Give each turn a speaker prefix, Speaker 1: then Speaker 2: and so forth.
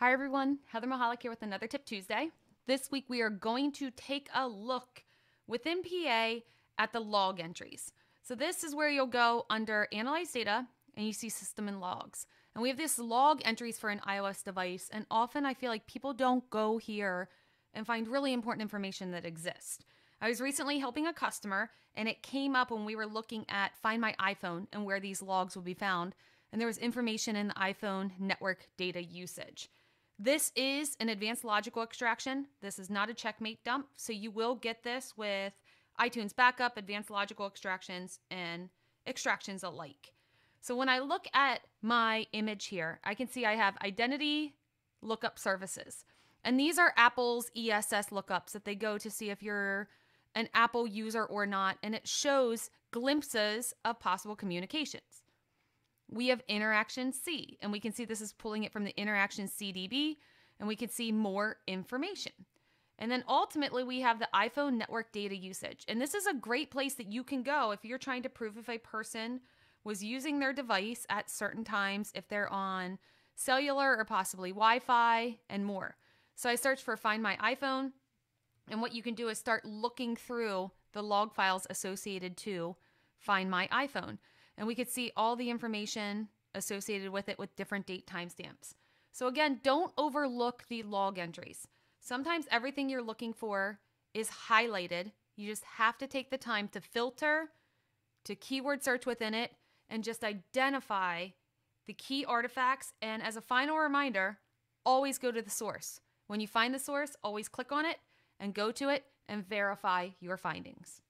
Speaker 1: Hi everyone, Heather Mahalik here with another Tip Tuesday. This week we are going to take a look within PA at the log entries. So this is where you'll go under Analyze Data and you see System and Logs. And we have this log entries for an iOS device and often I feel like people don't go here and find really important information that exists. I was recently helping a customer and it came up when we were looking at Find My iPhone and where these logs will be found and there was information in the iPhone network data usage. This is an advanced logical extraction. This is not a checkmate dump, so you will get this with iTunes backup, advanced logical extractions, and extractions alike. So when I look at my image here, I can see I have identity lookup services. And these are Apple's ESS lookups that they go to see if you're an Apple user or not, and it shows glimpses of possible communications we have interaction C, and we can see this is pulling it from the interaction CDB, and we can see more information. And then ultimately, we have the iPhone network data usage. And this is a great place that you can go if you're trying to prove if a person was using their device at certain times, if they're on cellular or possibly Wi Fi, and more. So I search for Find My iPhone. And what you can do is start looking through the log files associated to Find My iPhone and we could see all the information associated with it with different date timestamps. So again, don't overlook the log entries. Sometimes everything you're looking for is highlighted. You just have to take the time to filter, to keyword search within it, and just identify the key artifacts. And as a final reminder, always go to the source. When you find the source, always click on it and go to it and verify your findings.